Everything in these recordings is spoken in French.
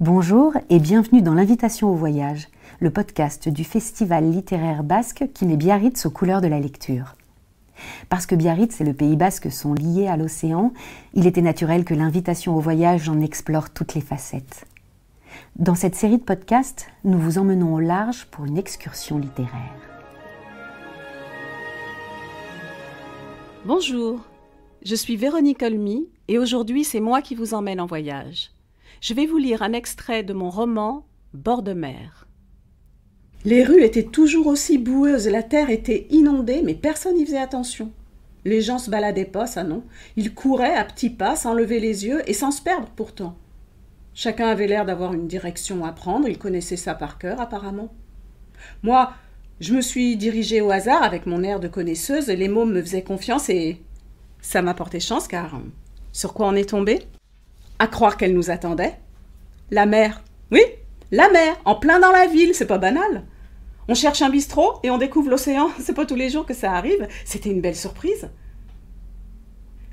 Bonjour et bienvenue dans l'invitation au voyage, le podcast du festival littéraire basque qui met Biarritz aux couleurs de la lecture. Parce que Biarritz et le Pays basque sont liés à l'océan, il était naturel que l'invitation au voyage en explore toutes les facettes. Dans cette série de podcasts, nous vous emmenons au large pour une excursion littéraire. Bonjour, je suis Véronique Olmy et aujourd'hui c'est moi qui vous emmène en voyage je vais vous lire un extrait de mon roman Bord de mer. Les rues étaient toujours aussi boueuses, la terre était inondée, mais personne n'y faisait attention. Les gens se baladaient pas, ça non. Ils couraient à petits pas, sans lever les yeux et sans se perdre pourtant. Chacun avait l'air d'avoir une direction à prendre, il connaissait ça par cœur apparemment. Moi, je me suis dirigée au hasard avec mon air de connaisseuse, les mots me faisaient confiance et ça m'a porté chance car sur quoi on est tombé à croire qu'elle nous attendait. La mer. Oui, la mer, en plein dans la ville, c'est pas banal. On cherche un bistrot et on découvre l'océan, c'est pas tous les jours que ça arrive, c'était une belle surprise.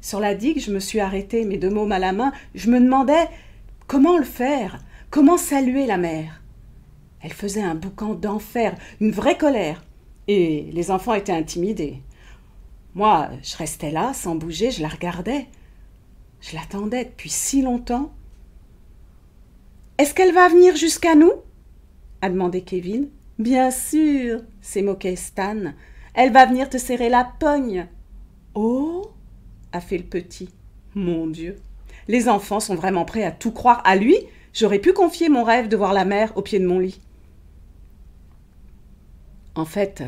Sur la digue, je me suis arrêtée, mes deux mômes à la main, je me demandais comment le faire, comment saluer la mer. Elle faisait un boucan d'enfer, une vraie colère, et les enfants étaient intimidés. Moi, je restais là, sans bouger, je la regardais. Je l'attendais depuis si longtemps. Est-ce qu'elle va venir jusqu'à nous a demandé Kevin. Bien sûr, s'est moqué Stan. Elle va venir te serrer la pogne. Oh a fait le petit. Mon Dieu. Les enfants sont vraiment prêts à tout croire à lui. J'aurais pu confier mon rêve de voir la mère au pied de mon lit. En fait,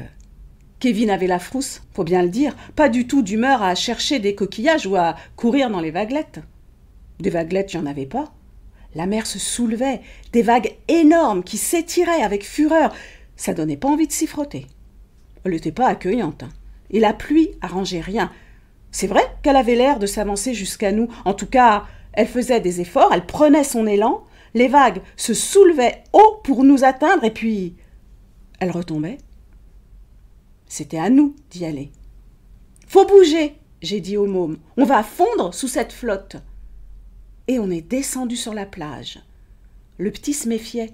Kevin avait la frousse, faut bien le dire, pas du tout d'humeur à chercher des coquillages ou à courir dans les vaguelettes. Des vaguelettes, il n'y en avait pas. La mer se soulevait, des vagues énormes qui s'étiraient avec fureur. Ça donnait pas envie de s'y frotter. Elle n'était pas accueillante. Hein. Et la pluie arrangeait rien. C'est vrai qu'elle avait l'air de s'avancer jusqu'à nous. En tout cas, elle faisait des efforts, elle prenait son élan, les vagues se soulevaient haut pour nous atteindre, et puis elle retombait. C'était à nous d'y aller. Faut bouger, j'ai dit au môme. On va fondre sous cette flotte. Et on est descendu sur la plage. Le petit se méfiait.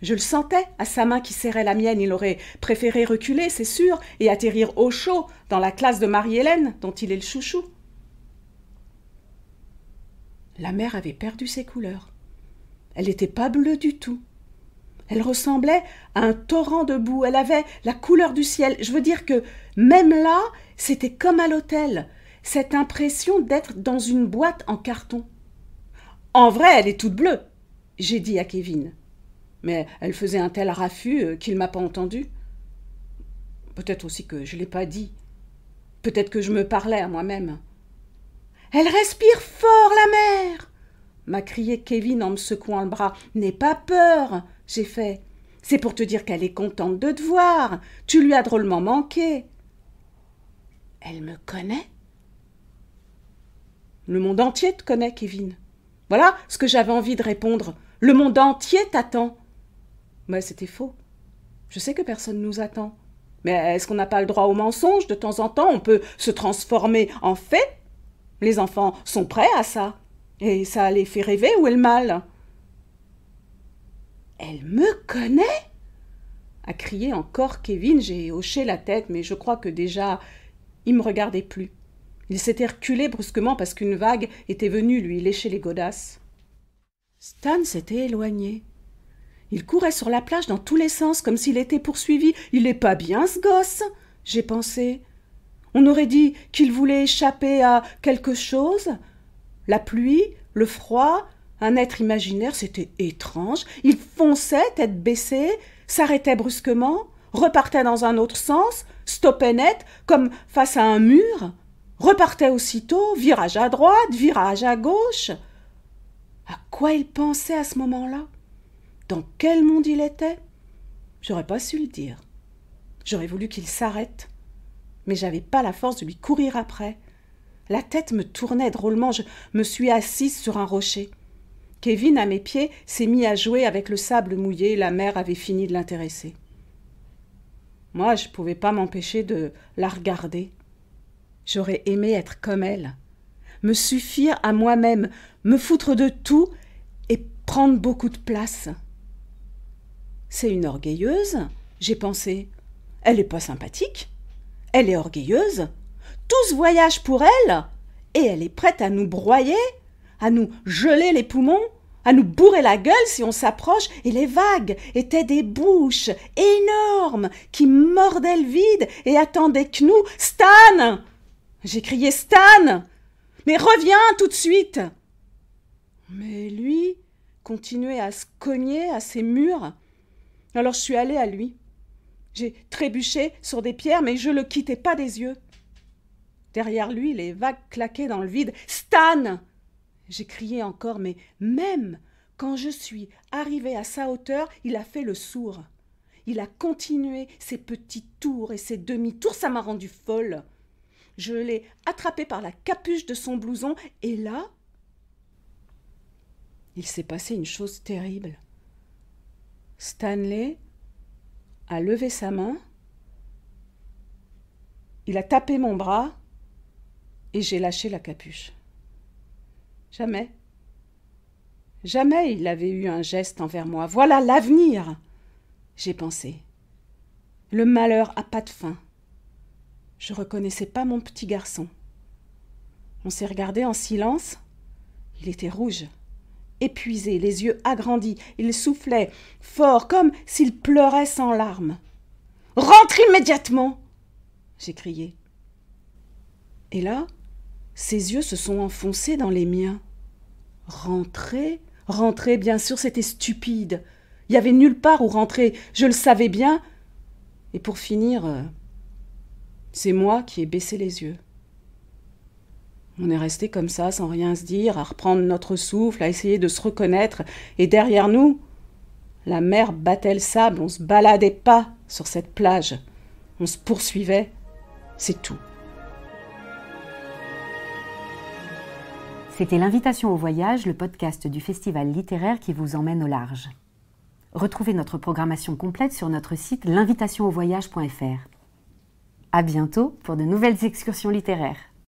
Je le sentais à sa main qui serrait la mienne. Il aurait préféré reculer, c'est sûr, et atterrir au chaud dans la classe de Marie-Hélène, dont il est le chouchou. La mer avait perdu ses couleurs. Elle n'était pas bleue du tout. Elle ressemblait à un torrent de boue, elle avait la couleur du ciel. Je veux dire que même là, c'était comme à l'hôtel, cette impression d'être dans une boîte en carton. En vrai, elle est toute bleue, j'ai dit à Kevin. Mais elle faisait un tel raffut euh, qu'il ne m'a pas entendu. Peut-être aussi que je ne l'ai pas dit. Peut-être que je me parlais à moi-même. Elle respire fort, la mer m'a crié Kevin en me secouant le bras. N'aie pas peur, j'ai fait. C'est pour te dire qu'elle est contente de te voir. Tu lui as drôlement manqué. Elle me connaît Le monde entier te connaît, Kevin. Voilà ce que j'avais envie de répondre. Le monde entier t'attend. Mais c'était faux. Je sais que personne ne nous attend. Mais est-ce qu'on n'a pas le droit au mensonge de temps en temps On peut se transformer en fait Les enfants sont prêts à ça. Et ça les fait rêver ou est le mal Elle me connaît a crié encore Kevin. J'ai hoché la tête, mais je crois que déjà il me regardait plus. Il s'était reculé brusquement parce qu'une vague était venue lui lécher les godasses. Stan s'était éloigné. Il courait sur la plage dans tous les sens, comme s'il était poursuivi. Il n'est pas bien, ce gosse j'ai pensé. On aurait dit qu'il voulait échapper à quelque chose, la pluie, le froid, un être imaginaire, c'était étrange. Il fonçait, tête baissée, s'arrêtait brusquement, repartait dans un autre sens, stoppait net, comme face à un mur, repartait aussitôt, virage à droite, virage à gauche. À quoi il pensait à ce moment-là Dans quel monde il était J'aurais pas su le dire. J'aurais voulu qu'il s'arrête, mais j'avais pas la force de lui courir après. La tête me tournait drôlement, je me suis assise sur un rocher. Kevin, à mes pieds, s'est mis à jouer avec le sable mouillé, la mère avait fini de l'intéresser. Moi, je ne pouvais pas m'empêcher de la regarder. J'aurais aimé être comme elle, me suffire à moi-même, me foutre de tout et prendre beaucoup de place. C'est une orgueilleuse, j'ai pensé. Elle n'est pas sympathique. Elle est orgueilleuse, tout ce voyage pour elle, et elle est prête à nous broyer, à nous geler les poumons, à nous bourrer la gueule si on s'approche, et les vagues étaient des bouches énormes qui mordaient le vide et attendaient que nous. Stan J'ai crié Stan Mais reviens tout de suite Mais lui continuait à se cogner à ses murs. Alors je suis allée à lui. J'ai trébuché sur des pierres, mais je le quittais pas des yeux. Derrière lui, les vagues claquaient dans le vide. Stan J'ai crié encore, mais même quand je suis arrivée à sa hauteur, il a fait le sourd. Il a continué ses petits tours et ses demi-tours, ça m'a rendu folle. Je l'ai attrapé par la capuche de son blouson, et là, il s'est passé une chose terrible. Stanley a levé sa main, il a tapé mon bras, et j'ai lâché la capuche. Jamais. Jamais il avait eu un geste envers moi. Voilà l'avenir. J'ai pensé. Le malheur a pas de fin. Je reconnaissais pas mon petit garçon. On s'est regardé en silence. Il était rouge, épuisé, les yeux agrandis. Il soufflait fort, comme s'il pleurait sans larmes. Rentre immédiatement j'ai crié. Et là, ses yeux se sont enfoncés dans les miens. Rentrer Rentrer, bien sûr, c'était stupide. Il n'y avait nulle part où rentrer, je le savais bien. Et pour finir, euh, c'est moi qui ai baissé les yeux. On est resté comme ça, sans rien se dire, à reprendre notre souffle, à essayer de se reconnaître, et derrière nous, la mer battait le sable, on se baladait pas sur cette plage, on se poursuivait, c'est tout. C'était l'invitation au voyage, le podcast du festival littéraire qui vous emmène au large. Retrouvez notre programmation complète sur notre site l'invitationauvoyage.fr. À bientôt pour de nouvelles excursions littéraires.